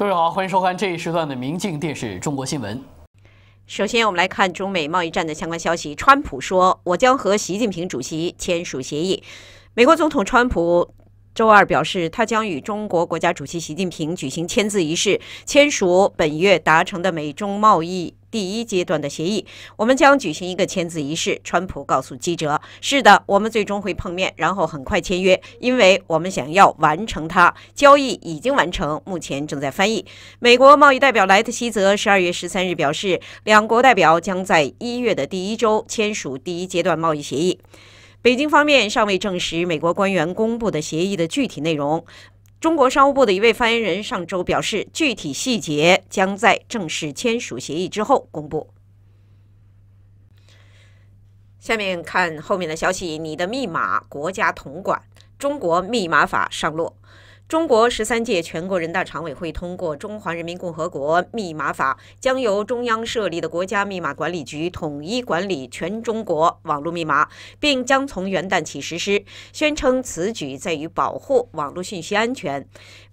各位好，欢迎收看这一时段的《明镜电视中国新闻》。首先，我们来看中美贸易战的相关消息。川普说：“我将和习近平主席签署协议。”美国总统川普周二表示，他将与中国国家主席习近平举行签字仪式，签署本月达成的美中贸易。第一阶段的协议，我们将举行一个签字仪式。川普告诉记者：“是的，我们最终会碰面，然后很快签约，因为我们想要完成它。交易已经完成，目前正在翻译。”美国贸易代表莱特希泽十二月十三日表示，两国代表将在一月的第一周签署第一阶段贸易协议。北京方面尚未证实美国官员公布的协议的具体内容。中国商务部的一位发言人上周表示，具体细节将在正式签署协议之后公布。下面看后面的消息：你的密码，国家统管，中国密码法上落。中国十三届全国人大常委会通过《中华人民共和国密码法》，将由中央设立的国家密码管理局统一管理全中国网络密码，并将从元旦起实施。宣称此举在于保护网络信息安全。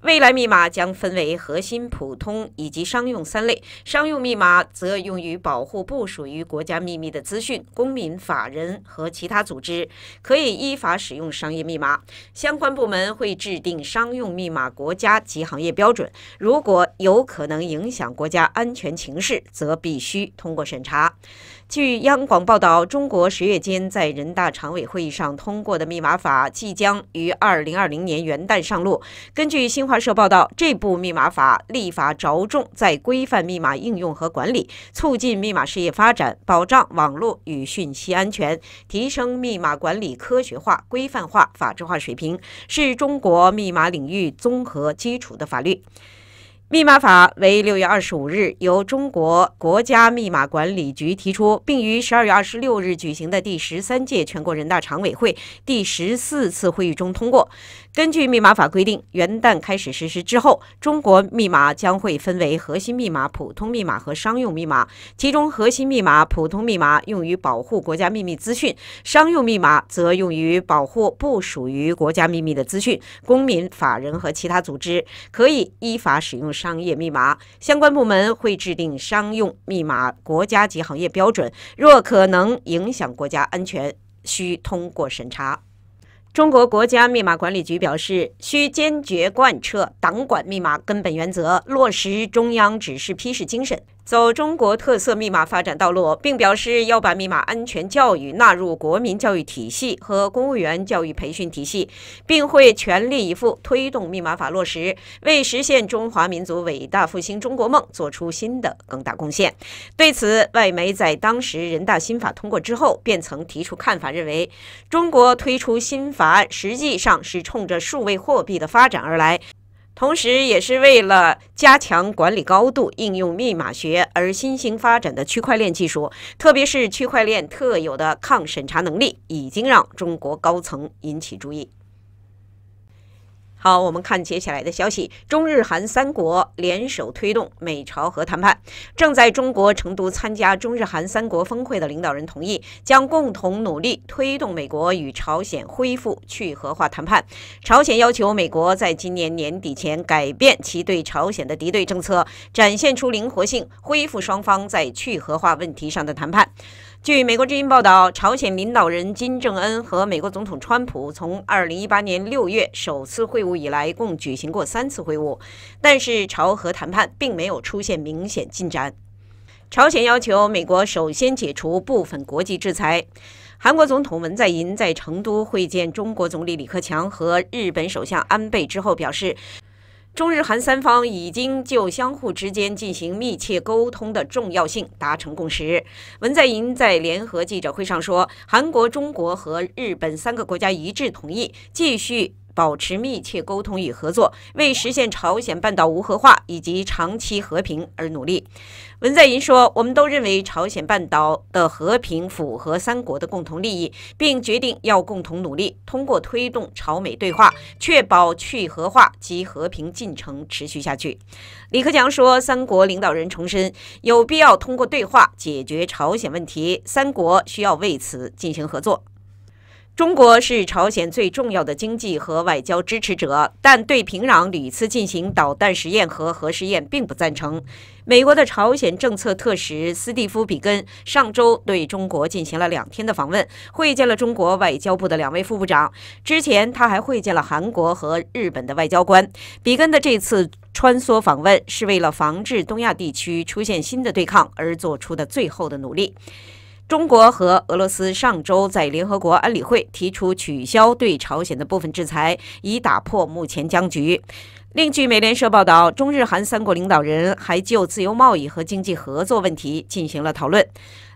未来密码将分为核心、普通以及商用三类，商用密码则用于保护不属于国家秘密的资讯，公民、法人和其他组织可以依法使用商业密码。相关部门会制定商用。密码国家及行业标准，如果有可能影响国家安全情势，则必须通过审查。据央广报道，中国十月间在人大常委会议上通过的密码法，即将于二零二零年元旦上路。根据新华社报道，这部密码法立法着重在规范密码应用和管理，促进密码事业发展，保障网络与信息安全，提升密码管理科学化、规范化、法制化水平，是中国密码领域综合基础的法律。密码法为六月二十五日由中国国家密码管理局提出，并于十二月二十六日举行的第十三届全国人大常委会第十四次会议中通过。根据密码法规定，元旦开始实施之后，中国密码将会分为核心密码、普通密码和商用密码。其中，核心密码、普通密码用于保护国家秘密资讯，商用密码则用于保护不属于国家秘密的资讯。公民、法人和其他组织可以依法使用。商业密码，相关部门会制定商用密码国家级行业标准。若可能影响国家安全，需通过审查。中国国家密码管理局表示，需坚决贯彻党管密码根本原则，落实中央指示批示精神。走中国特色密码发展道路，并表示要把密码安全教育纳入国民教育体系和公务员教育培训体系，并会全力以赴推动密码法落实，为实现中华民族伟大复兴中国梦做出新的更大贡献。对此，外媒在当时人大新法通过之后便曾提出看法，认为中国推出新法案实际上是冲着数位货币的发展而来。同时，也是为了加强管理高度应用密码学而新兴发展的区块链技术，特别是区块链特有的抗审查能力，已经让中国高层引起注意。好，我们看接下来的消息。中日韩三国联手推动美朝核谈判。正在中国成都参加中日韩三国峰会的领导人同意，将共同努力推动美国与朝鲜恢复去核化谈判。朝鲜要求美国在今年年底前改变其对朝鲜的敌对政策，展现出灵活性，恢复双方在去核化问题上的谈判。据美国《之音》报道，朝鲜领导人金正恩和美国总统川普从2018年6月首次会晤以来，共举行过三次会晤，但是朝核谈判并没有出现明显进展。朝鲜要求美国首先解除部分国际制裁。韩国总统文在寅在成都会见中国总理李克强和日本首相安倍之后表示。中日韩三方已经就相互之间进行密切沟通的重要性达成共识。文在寅在联合记者会上说：“韩国、中国和日本三个国家一致同意继续。”保持密切沟通与合作，为实现朝鲜半岛无核化以及长期和平而努力。文在寅说：“我们都认为朝鲜半岛的和平符合三国的共同利益，并决定要共同努力，通过推动朝美对话，确保去核化及和平进程持续下去。”李克强说：“三国领导人重申，有必要通过对话解决朝鲜问题，三国需要为此进行合作。”中国是朝鲜最重要的经济和外交支持者，但对平壤屡次进行导弹实验和核试验并不赞成。美国的朝鲜政策特使斯蒂夫·比根上周对中国进行了两天的访问，会见了中国外交部的两位副部长。之前，他还会见了韩国和日本的外交官。比根的这次穿梭访问是为了防止东亚地区出现新的对抗而做出的最后的努力。中国和俄罗斯上周在联合国安理会提出取消对朝鲜的部分制裁，以打破目前僵局。另据美联社报道，中日韩三国领导人还就自由贸易和经济合作问题进行了讨论。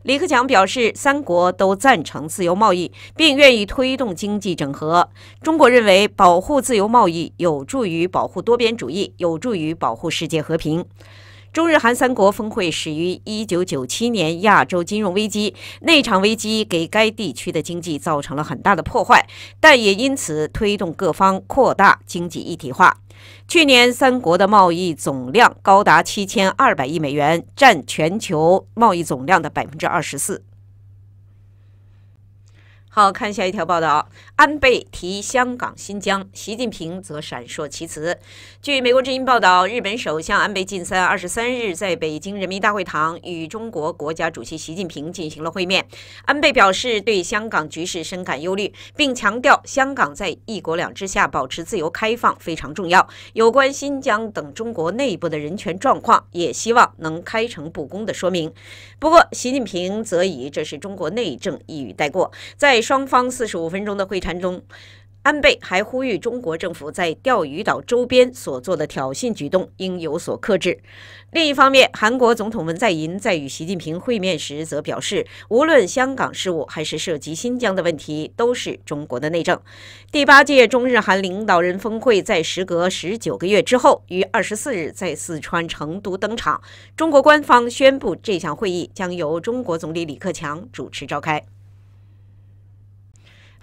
李克强表示，三国都赞成自由贸易，并愿意推动经济整合。中国认为，保护自由贸易有助于保护多边主义，有助于保护世界和平。中日韩三国峰会始于1997年亚洲金融危机，那场危机给该地区的经济造成了很大的破坏，但也因此推动各方扩大经济一体化。去年三国的贸易总量高达7200亿美元，占全球贸易总量的24%。好看下一条报道，安倍提香港、新疆，习近平则闪烁其词。据美国之音报道，日本首相安倍晋三二十三日在北京人民大会堂与中国国家主席习近平进行了会面。安倍表示对香港局势深感忧虑，并强调香港在一国两制下保持自由开放非常重要。有关新疆等中国内部的人权状况，也希望能开诚布公地说明。不过，习近平则以这是中国内政一语带过。在双方四十五分钟的会谈中，安倍还呼吁中国政府在钓鱼岛周边所做的挑衅举动应有所克制。另一方面，韩国总统文在寅在与习近平会面时则表示，无论香港事务还是涉及新疆的问题，都是中国的内政。第八届中日韩领导人峰会在时隔十九个月之后，于二十四日在四川成都登场。中国官方宣布，这项会议将由中国总理李克强主持召开。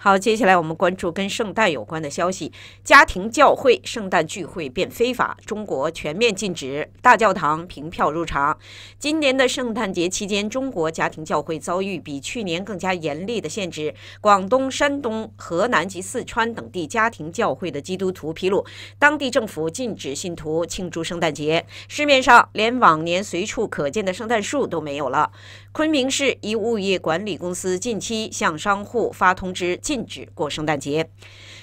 好，接下来我们关注跟圣诞有关的消息。家庭教会圣诞聚会变非法，中国全面禁止大教堂凭票入场。今年的圣诞节期间，中国家庭教会遭遇比去年更加严厉的限制。广东、山东、河南及四川等地家庭教会的基督徒披露，当地政府禁止信徒庆祝圣诞节，市面上连往年随处可见的圣诞树都没有了。昆明市一物业管理公司近期向商户发通知，禁止过圣诞节。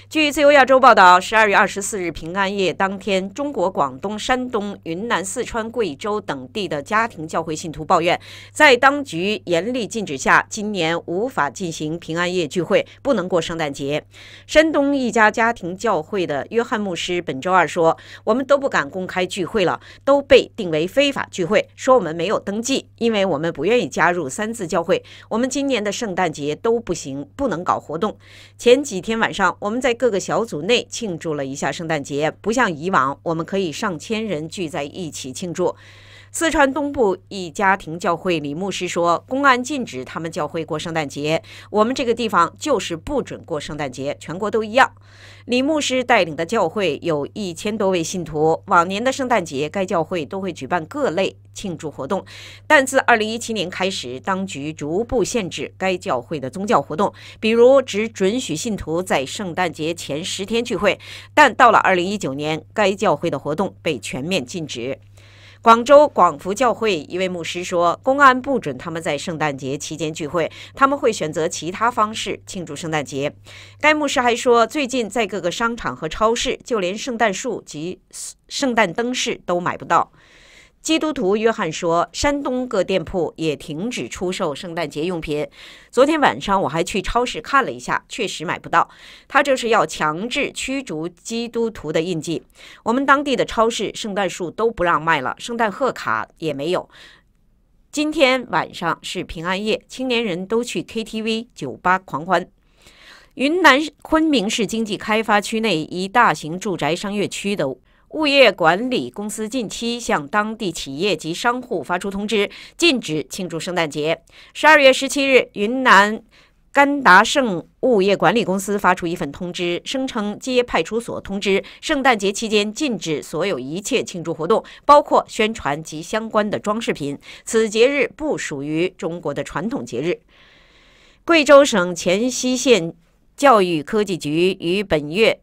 据《自由亚洲》报道，十二月二十四日平安夜当天，中国广东、山东、云南、四川、贵州等地的家庭教会信徒抱怨，在当局严厉禁止下，今年无法进行平安夜聚会，不能过圣诞节。山东一家家庭教会的约翰牧师本周二说：“我们都不敢公开聚会了，都被定为非法聚会，说我们没有登记，因为我们不愿意加入三字教会。我们今年的圣诞节都不行，不能搞活动。前几天晚上，我们在。”各个小组内庆祝了一下圣诞节，不像以往，我们可以上千人聚在一起庆祝。四川东部一家庭教会李牧师说：“公安禁止他们教会过圣诞节，我们这个地方就是不准过圣诞节，全国都一样。”李牧师带领的教会有一千多位信徒。往年的圣诞节，该教会都会举办各类庆祝活动，但自二零一七年开始，当局逐步限制该教会的宗教活动，比如只准许信徒在圣诞节前十天聚会。但到了二零一九年，该教会的活动被全面禁止。广州广福教会一位牧师说：“公安不准他们在圣诞节期间聚会，他们会选择其他方式庆祝圣诞节。”该牧师还说：“最近在各个商场和超市，就连圣诞树及圣诞灯饰都买不到。”基督徒约翰说，山东各店铺也停止出售圣诞节用品。昨天晚上我还去超市看了一下，确实买不到。他这是要强制驱逐基督徒的印记。我们当地的超市圣诞树都不让卖了，圣诞贺卡也没有。今天晚上是平安夜，青年人都去 KTV、酒吧狂欢。云南昆明市经济开发区内一大型住宅商业区的。物业管理公司近期向当地企业及商户发出通知，禁止庆祝圣诞节。十二月十七日，云南甘达盛物业管理公司发出一份通知，声称接派出所通知，圣诞节期间禁止所有一切庆祝活动，包括宣传及相关的装饰品。此节日不属于中国的传统节日。贵州省黔西县教育科技局于本月。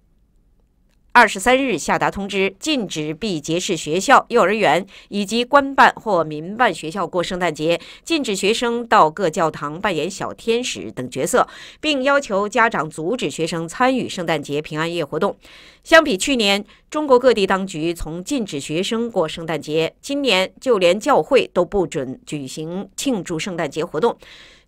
二十三日下达通知，禁止毕节市学校、幼儿园以及官办或民办学校过圣诞节，禁止学生到各教堂扮演小天使等角色，并要求家长阻止学生参与圣诞节平安夜活动。相比去年，中国各地当局从禁止学生过圣诞节，今年就连教会都不准举行庆祝圣诞节活动。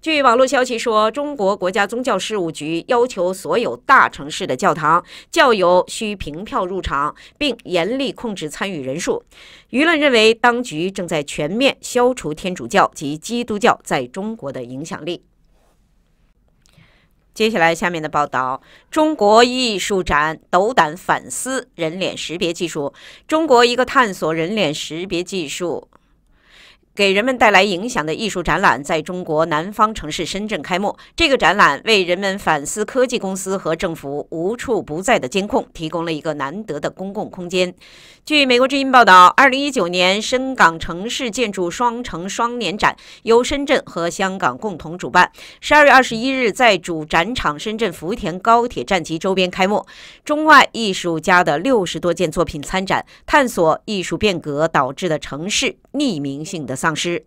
据网络消息说，中国国家宗教事务局要求所有大城市的教堂教友需凭票入场，并严厉控制参与人数。舆论认为，当局正在全面消除天主教及基督教在中国的影响力。接下来，下面的报道：中国艺术展斗胆反思人脸识别技术。中国一个探索人脸识别技术。给人们带来影响的艺术展览在中国南方城市深圳开幕。这个展览为人们反思科技公司和政府无处不在的监控提供了一个难得的公共空间。据美国之音报道，二零一九年深港城市建筑双城双年展由深圳和香港共同主办，十二月二十一日在主展场深圳福田高铁站及周边开幕。中外艺术家的六十多件作品参展，探索艺术变革导致的城市匿名性的。丧失。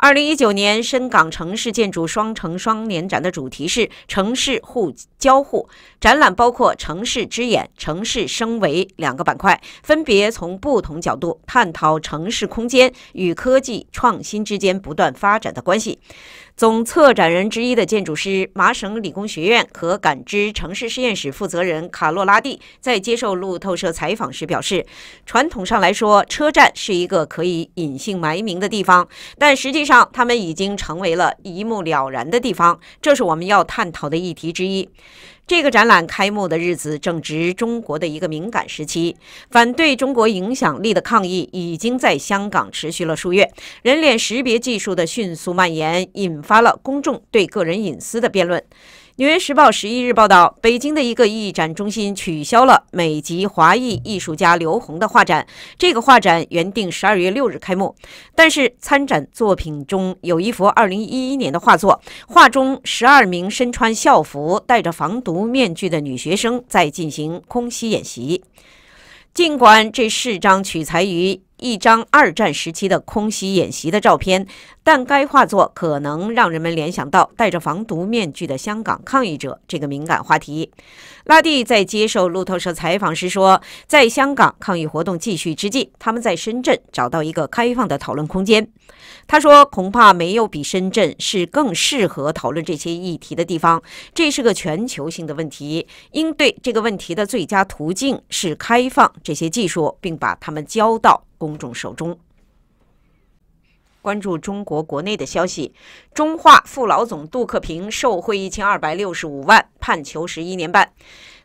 二零一九年深港城市建筑双城双年展的主题是“城市互交互”，展览包括“城市之眼”“城市升维”两个板块，分别从不同角度探讨城市空间与科技创新之间不断发展的关系。总策展人之一的建筑师、麻省理工学院可感知城市实验室负责人卡洛拉蒂在接受路透社采访时表示：“传统上来说，车站是一个可以隐姓埋名的地方，但实际上。”上，他们已经成为了一目了然的地方，这是我们要探讨的议题之一。这个展览开幕的日子正值中国的一个敏感时期，反对中国影响力的抗议已经在香港持续了数月。人脸识别技术的迅速蔓延引发了公众对个人隐私的辩论。纽约时报十一日报道，北京的一个艺展中心取消了美籍华裔艺术家刘虹的画展。这个画展原定十二月六日开幕，但是参展作品中有一幅二零一一年的画作，画中十二名身穿校服、戴着防毒面具的女学生在进行空袭演习。尽管这是张取材于一张二战时期的空袭演习的照片。但该画作可能让人们联想到戴着防毒面具的香港抗议者这个敏感话题。拉蒂在接受路透社采访时说，在香港抗议活动继续之际，他们在深圳找到一个开放的讨论空间。他说：“恐怕没有比深圳是更适合讨论这些议题的地方。这是个全球性的问题，应对这个问题的最佳途径是开放这些技术，并把它们交到公众手中。”关注中国国内的消息，中化副老总杜克平受贿一千二百六十五万，判囚十一年半。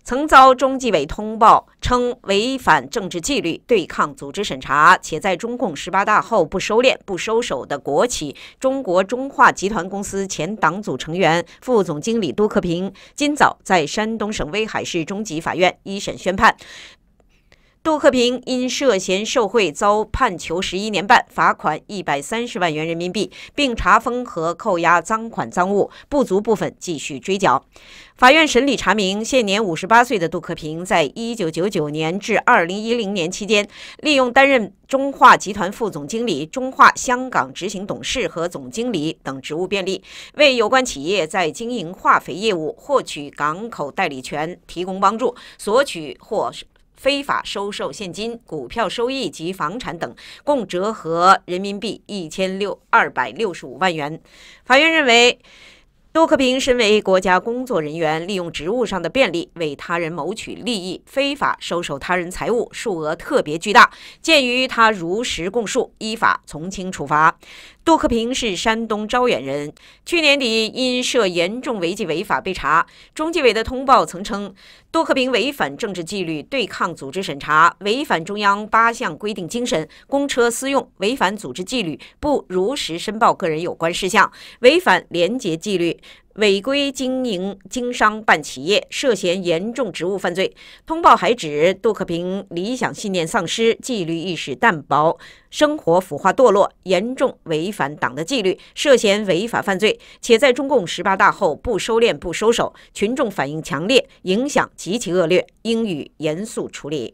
曾遭中纪委通报称违反政治纪律，对抗组织审查，且在中共十八大后不收敛、不收手的国企中国中化集团公司前党组成员、副总经理杜克平，今早在山东省威海市中级法院一审宣判。杜克平因涉嫌受贿，遭判囚十一年半，罚款一百三十万元人民币，并查封和扣押赃款赃物，不足部分继续追缴。法院审理查明，现年五十八岁的杜克平，在一九九九年至二零一零年期间，利用担任中化集团副总经理、中化香港执行董事和总经理等职务便利，为有关企业在经营化肥业务、获取港口代理权提供帮助，索取或。非法收受现金、股票收益及房产等，共折合人民币一千六二百六十五万元。法院认为，杜克平身为国家工作人员，利用职务上的便利为他人谋取利益，非法收受他人财物，数额特别巨大。鉴于他如实供述，依法从轻处罚。杜克平是山东招远人，去年底因涉严重违纪违法被查。中纪委的通报曾称，杜克平违反政治纪律，对抗组织审查；违反中央八项规定精神，公车私用；违反组织纪律，不如实申报个人有关事项；违反廉洁纪律。违规经营、经商办企业，涉嫌严重职务犯罪。通报还指，杜克平理想信念丧失，纪律意识淡薄，生活腐化堕落，严重违反党的纪律，涉嫌违法犯罪，且在中共十八大后不收敛、不收手，群众反映强烈，影响极其恶劣，应予严肃处理。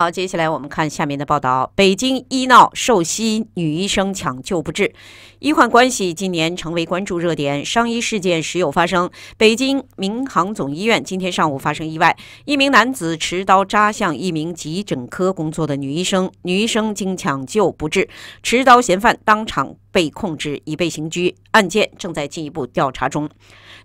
好，接下来我们看下面的报道：北京医闹受袭，女医生抢救不治，医患关系今年成为关注热点，伤医事件时有发生。北京民航总医院今天上午发生意外，一名男子持刀扎向一名急诊科工作的女医生，女医生经抢救不治，持刀嫌犯当场。被控制，已被刑拘，案件正在进一步调查中。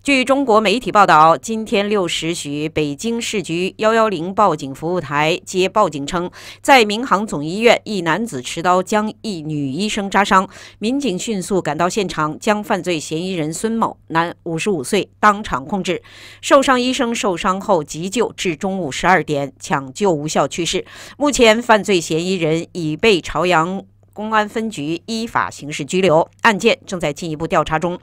据中国媒体报道，今天六时许，北京市局幺幺零报警服务台接报警称，在民航总医院，一男子持刀将一女医生扎伤。民警迅速赶到现场，将犯罪嫌疑人孙某（男，五十五岁）当场控制。受伤医生受伤后急救至中午十二点，抢救无效去世。目前，犯罪嫌疑人已被朝阳。公安分局依法刑事拘留，案件正在进一步调查中。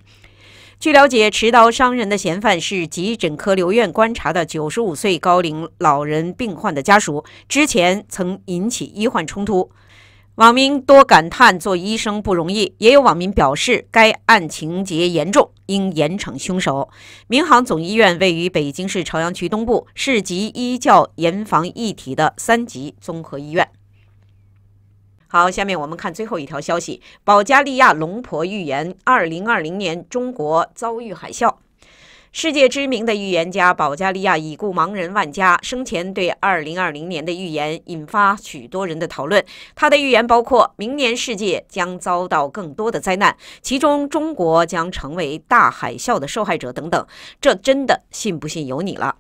据了解，持刀伤人的嫌犯是急诊科留院观察的九十五岁高龄老人病患的家属，之前曾引起医患冲突。网民多感叹做医生不容易，也有网民表示该案情节严重，应严惩凶手。民航总医院位于北京市朝阳区东部，市级医教严防一体的三级综合医院。好，下面我们看最后一条消息。保加利亚龙婆预言，二零二零年中国遭遇海啸。世界知名的预言家保加利亚已故盲人万家生前对二零二零年的预言引发许多人的讨论。他的预言包括明年世界将遭到更多的灾难，其中中国将成为大海啸的受害者等等。这真的信不信由你了。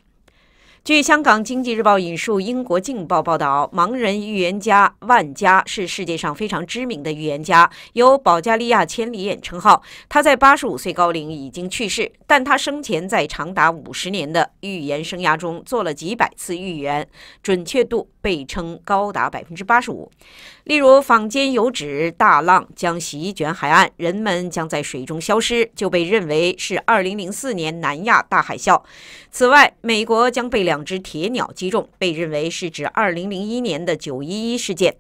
据香港经济日报引述英国《镜报》报道，盲人预言家万家是世界上非常知名的预言家，有“保加利亚千里眼”称号。他在八十五岁高龄已经去世，但他生前在长达五十年的预言生涯中做了几百次预言，准确度被称高达百分之八十五。例如，坊间有指大浪将席卷海岸，人们将在水中消失，就被认为是二零零四年南亚大海啸。此外，美国将被。两只铁鸟击中，被认为是指2001年的911事件。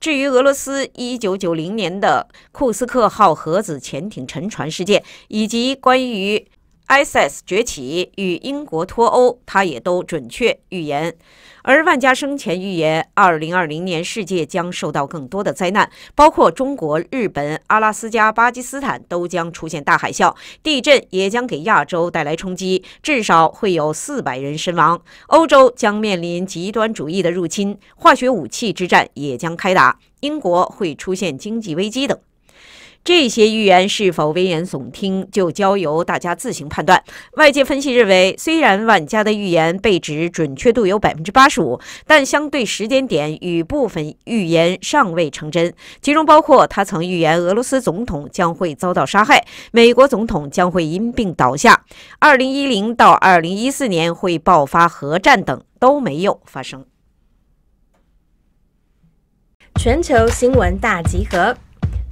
至于俄罗斯1990年的库斯克号核子潜艇沉船事件，以及关于。ISIS 崛起与英国脱欧，他也都准确预言。而万家生前预言，二零二零年世界将受到更多的灾难，包括中国、日本、阿拉斯加、巴基斯坦都将出现大海啸、地震，也将给亚洲带来冲击，至少会有四百人身亡。欧洲将面临极端主义的入侵，化学武器之战也将开打，英国会出现经济危机等。这些预言是否危言耸听，就交由大家自行判断。外界分析认为，虽然万家的预言被指准确度有百分之八十五，但相对时间点与部分预言尚未成真，其中包括他曾预言俄罗斯总统将会遭到杀害、美国总统将会因病倒下、二零一零到二零一四年会爆发核战等，都没有发生。全球新闻大集合。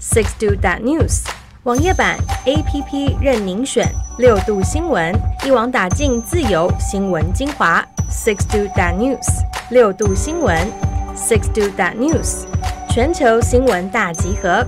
Six Two Dat News，网页版、APP 任您选，六度新闻一网打尽，自由新闻精华。Six Two Dat News，六度新闻。Six Two Dat News，全球新闻大集合。